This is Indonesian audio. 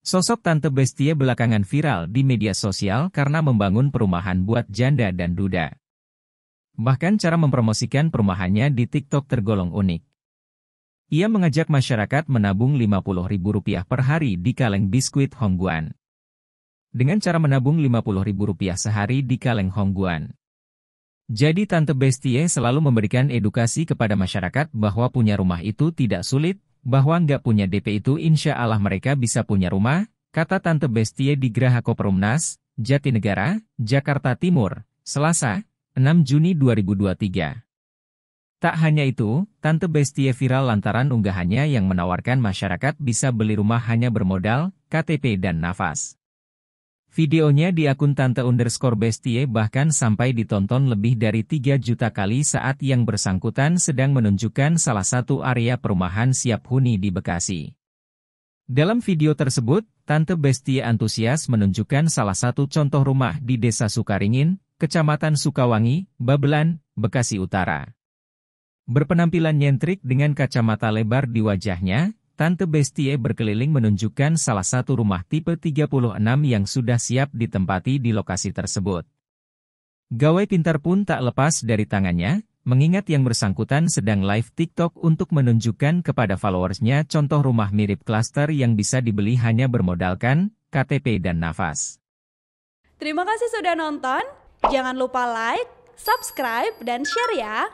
Sosok Tante Bestie belakangan viral di media sosial karena membangun perumahan buat janda dan duda. Bahkan cara mempromosikan perumahannya di TikTok tergolong unik. Ia mengajak masyarakat menabung Rp50.000 per hari di kaleng biskuit Hongguan. Dengan cara menabung Rp50.000 sehari di kaleng Hongguan. Jadi Tante Bestie selalu memberikan edukasi kepada masyarakat bahwa punya rumah itu tidak sulit, bahwa nggak punya DP itu insya Allah mereka bisa punya rumah, kata Tante Bestie di Graha Koperumnas, Jatinegara, Jakarta Timur, Selasa, 6 Juni 2023. Tak hanya itu, Tante Bestie viral lantaran unggahannya yang menawarkan masyarakat bisa beli rumah hanya bermodal, KTP dan nafas. Videonya di akun Tante underscore Bestie bahkan sampai ditonton lebih dari 3 juta kali saat yang bersangkutan sedang menunjukkan salah satu area perumahan siap huni di Bekasi. Dalam video tersebut, Tante Bestie antusias menunjukkan salah satu contoh rumah di Desa Sukaringin, Kecamatan Sukawangi, Babelan, Bekasi Utara. Berpenampilan nyentrik dengan kacamata lebar di wajahnya, Tante Bestie berkeliling menunjukkan salah satu rumah tipe 36 yang sudah siap ditempati di lokasi tersebut. Gawai pintar pun tak lepas dari tangannya, mengingat yang bersangkutan sedang live TikTok untuk menunjukkan kepada followersnya contoh rumah mirip klaster yang bisa dibeli hanya bermodalkan KTP dan nafas. Terima kasih sudah nonton, jangan lupa like, subscribe, dan share ya!